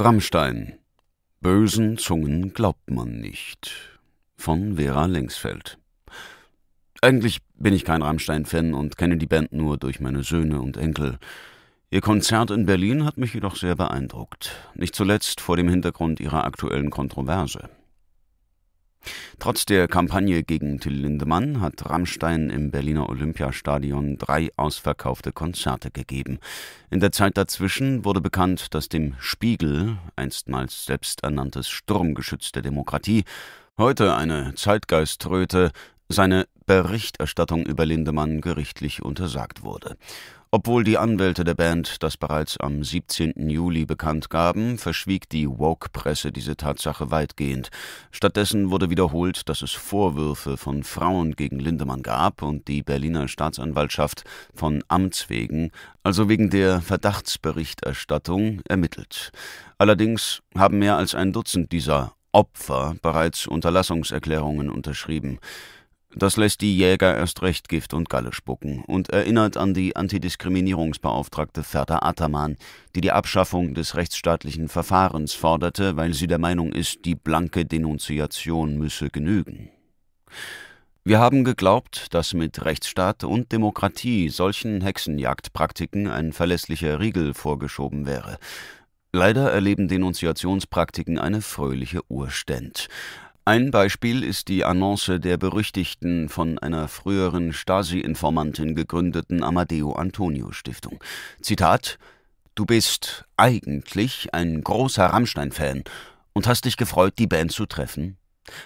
Rammstein. Bösen Zungen glaubt man nicht. Von Vera Lengsfeld. Eigentlich bin ich kein Rammstein-Fan und kenne die Band nur durch meine Söhne und Enkel. Ihr Konzert in Berlin hat mich jedoch sehr beeindruckt. Nicht zuletzt vor dem Hintergrund ihrer aktuellen Kontroverse. Trotz der Kampagne gegen Till Lindemann hat Rammstein im Berliner Olympiastadion drei ausverkaufte Konzerte gegeben. In der Zeit dazwischen wurde bekannt, dass dem Spiegel, einstmals selbsternanntes Sturmgeschütz der Demokratie, heute eine Zeitgeiströte seine Berichterstattung über Lindemann gerichtlich untersagt wurde. Obwohl die Anwälte der Band das bereits am 17. Juli bekannt gaben, verschwieg die Woke-Presse diese Tatsache weitgehend. Stattdessen wurde wiederholt, dass es Vorwürfe von Frauen gegen Lindemann gab und die Berliner Staatsanwaltschaft von Amts wegen, also wegen der Verdachtsberichterstattung, ermittelt. Allerdings haben mehr als ein Dutzend dieser Opfer bereits Unterlassungserklärungen unterschrieben. Das lässt die Jäger erst recht Gift und Galle spucken und erinnert an die Antidiskriminierungsbeauftragte Ferda Ataman, die die Abschaffung des rechtsstaatlichen Verfahrens forderte, weil sie der Meinung ist, die blanke Denunziation müsse genügen. Wir haben geglaubt, dass mit Rechtsstaat und Demokratie solchen Hexenjagdpraktiken ein verlässlicher Riegel vorgeschoben wäre. Leider erleben Denunziationspraktiken eine fröhliche Urständ. Ein Beispiel ist die Annonce der berüchtigten, von einer früheren Stasi-Informantin gegründeten Amadeo-Antonio-Stiftung. Zitat: Du bist eigentlich ein großer Rammstein-Fan und hast dich gefreut, die Band zu treffen.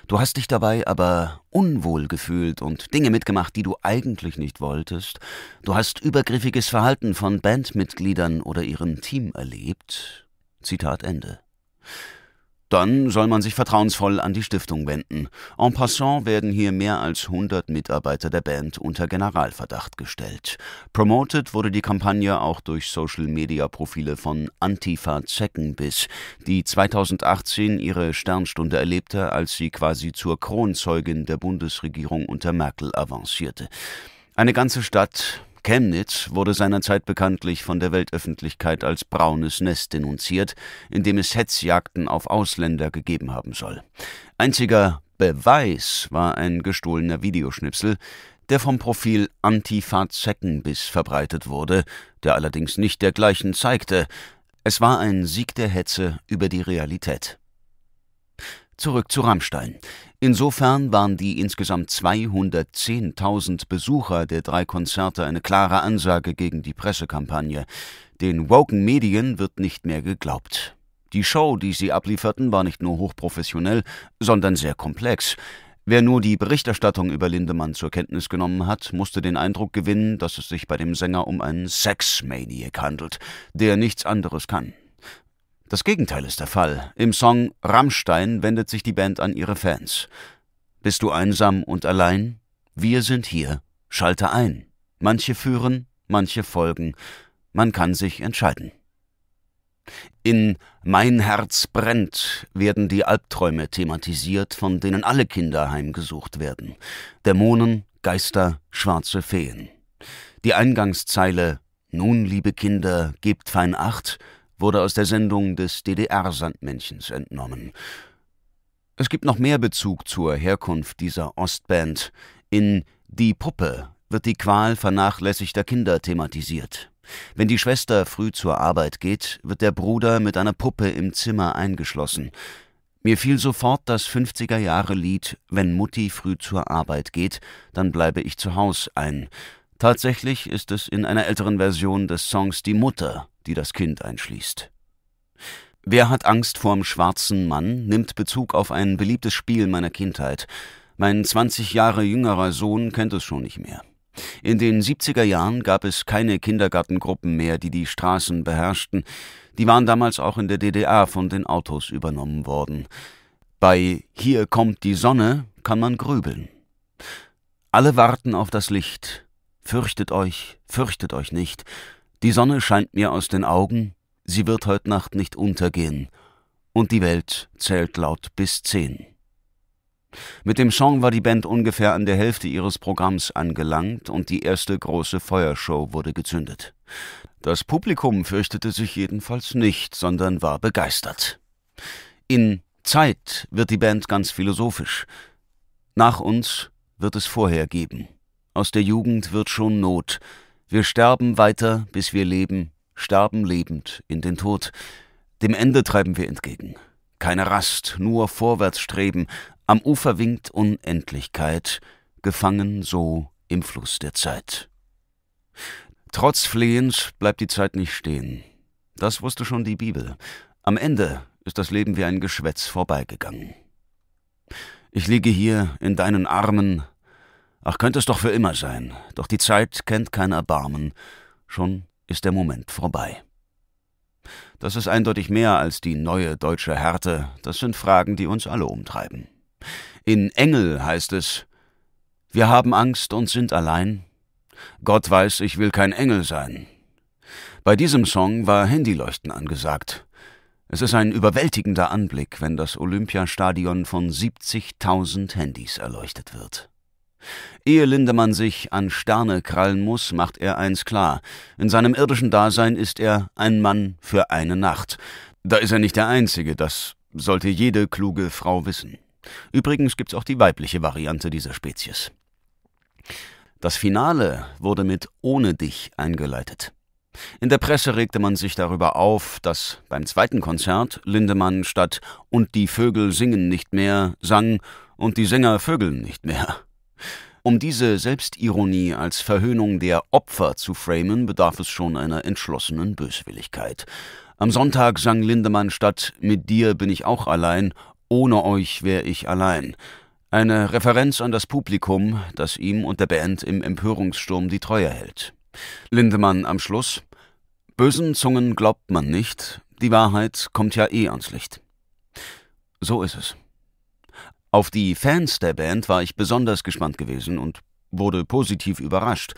Du hast dich dabei aber unwohl gefühlt und Dinge mitgemacht, die du eigentlich nicht wolltest. Du hast übergriffiges Verhalten von Bandmitgliedern oder ihrem Team erlebt. Zitat Ende. Dann soll man sich vertrauensvoll an die Stiftung wenden. En passant werden hier mehr als 100 Mitarbeiter der Band unter Generalverdacht gestellt. Promoted wurde die Kampagne auch durch Social-Media-Profile von Antifa Zeckenbiss, die 2018 ihre Sternstunde erlebte, als sie quasi zur Kronzeugin der Bundesregierung unter Merkel avancierte. Eine ganze Stadt Chemnitz wurde seinerzeit bekanntlich von der Weltöffentlichkeit als braunes Nest denunziert, in dem es Hetzjagden auf Ausländer gegeben haben soll. Einziger Beweis war ein gestohlener Videoschnipsel, der vom Profil Antifa Zeckenbiss verbreitet wurde, der allerdings nicht dergleichen zeigte. Es war ein Sieg der Hetze über die Realität. Zurück zu Rammstein. Insofern waren die insgesamt 210.000 Besucher der drei Konzerte eine klare Ansage gegen die Pressekampagne. Den woken Medien wird nicht mehr geglaubt. Die Show, die sie ablieferten, war nicht nur hochprofessionell, sondern sehr komplex. Wer nur die Berichterstattung über Lindemann zur Kenntnis genommen hat, musste den Eindruck gewinnen, dass es sich bei dem Sänger um einen Sexmaniac handelt, der nichts anderes kann. Das Gegenteil ist der Fall. Im Song Rammstein wendet sich die Band an ihre Fans. Bist du einsam und allein? Wir sind hier. Schalte ein. Manche führen, manche folgen. Man kann sich entscheiden. In Mein Herz brennt werden die Albträume thematisiert, von denen alle Kinder heimgesucht werden. Dämonen, Geister, schwarze Feen. Die Eingangszeile Nun, liebe Kinder, gebt fein acht wurde aus der Sendung des DDR-Sandmännchens entnommen. Es gibt noch mehr Bezug zur Herkunft dieser Ostband. In Die Puppe wird die Qual vernachlässigter Kinder thematisiert. Wenn die Schwester früh zur Arbeit geht, wird der Bruder mit einer Puppe im Zimmer eingeschlossen. Mir fiel sofort das 50er Jahre Lied Wenn Mutti früh zur Arbeit geht, dann bleibe ich zu Haus ein. Tatsächlich ist es in einer älteren Version des Songs Die Mutter, die das Kind einschließt. Wer hat Angst vorm schwarzen Mann nimmt Bezug auf ein beliebtes Spiel meiner Kindheit. Mein 20 Jahre jüngerer Sohn kennt es schon nicht mehr. In den 70er Jahren gab es keine Kindergartengruppen mehr, die die Straßen beherrschten. Die waren damals auch in der DDR von den Autos übernommen worden. Bei Hier kommt die Sonne kann man grübeln. Alle warten auf das Licht. Fürchtet euch, fürchtet euch nicht. Die Sonne scheint mir aus den Augen, sie wird heut Nacht nicht untergehen, und die Welt zählt laut bis zehn. Mit dem Song war die Band ungefähr an der Hälfte ihres Programms angelangt und die erste große Feuershow wurde gezündet. Das Publikum fürchtete sich jedenfalls nicht, sondern war begeistert. In Zeit wird die Band ganz philosophisch. Nach uns wird es vorher geben. Aus der Jugend wird schon Not, wir sterben weiter, bis wir leben, sterben lebend in den Tod. Dem Ende treiben wir entgegen. Keine Rast, nur vorwärts streben. Am Ufer winkt Unendlichkeit, gefangen so im Fluss der Zeit. Trotz Flehens bleibt die Zeit nicht stehen. Das wusste schon die Bibel. Am Ende ist das Leben wie ein Geschwätz vorbeigegangen. Ich liege hier in deinen Armen, Ach, könnte es doch für immer sein, doch die Zeit kennt kein Erbarmen, schon ist der Moment vorbei. Das ist eindeutig mehr als die neue deutsche Härte, das sind Fragen, die uns alle umtreiben. In Engel heißt es Wir haben Angst und sind allein. Gott weiß, ich will kein Engel sein. Bei diesem Song war Handyleuchten angesagt. Es ist ein überwältigender Anblick, wenn das Olympiastadion von 70.000 Handys erleuchtet wird. Ehe Lindemann sich an Sterne krallen muss, macht er eins klar. In seinem irdischen Dasein ist er ein Mann für eine Nacht. Da ist er nicht der Einzige, das sollte jede kluge Frau wissen. Übrigens gibt's auch die weibliche Variante dieser Spezies. Das Finale wurde mit Ohne dich eingeleitet. In der Presse regte man sich darüber auf, dass beim zweiten Konzert Lindemann statt Und die Vögel singen nicht mehr sang Und die Sänger vögeln nicht mehr. Um diese Selbstironie als Verhöhnung der Opfer zu framen, bedarf es schon einer entschlossenen Böswilligkeit. Am Sonntag sang Lindemann statt Mit dir bin ich auch allein, ohne euch wäre ich allein. Eine Referenz an das Publikum, das ihm und der Band im Empörungssturm die Treue hält. Lindemann am Schluss Bösen Zungen glaubt man nicht, die Wahrheit kommt ja eh ans Licht. So ist es. Auf die Fans der Band war ich besonders gespannt gewesen und wurde positiv überrascht.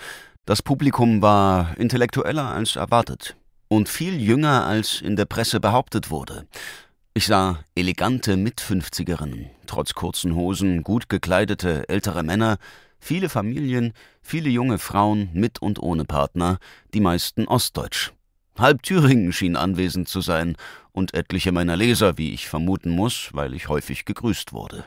Das Publikum war intellektueller als erwartet und viel jünger als in der Presse behauptet wurde. Ich sah elegante Mitfünfzigerinnen, trotz kurzen Hosen, gut gekleidete ältere Männer, viele Familien, viele junge Frauen mit und ohne Partner, die meisten ostdeutsch. Halb Thüringen schien anwesend zu sein und etliche meiner Leser, wie ich vermuten muss, weil ich häufig gegrüßt wurde.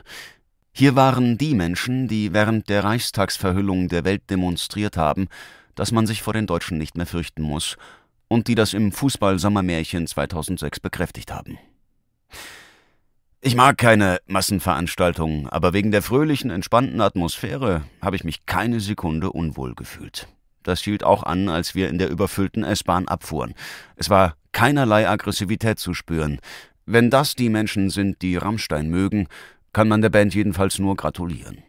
Hier waren die Menschen, die während der Reichstagsverhüllung der Welt demonstriert haben, dass man sich vor den Deutschen nicht mehr fürchten muss und die das im Fußball-Sommermärchen 2006 bekräftigt haben. Ich mag keine Massenveranstaltungen, aber wegen der fröhlichen, entspannten Atmosphäre habe ich mich keine Sekunde unwohl gefühlt. Das hielt auch an, als wir in der überfüllten S-Bahn abfuhren. Es war keinerlei Aggressivität zu spüren. Wenn das die Menschen sind, die Rammstein mögen, kann man der Band jedenfalls nur gratulieren.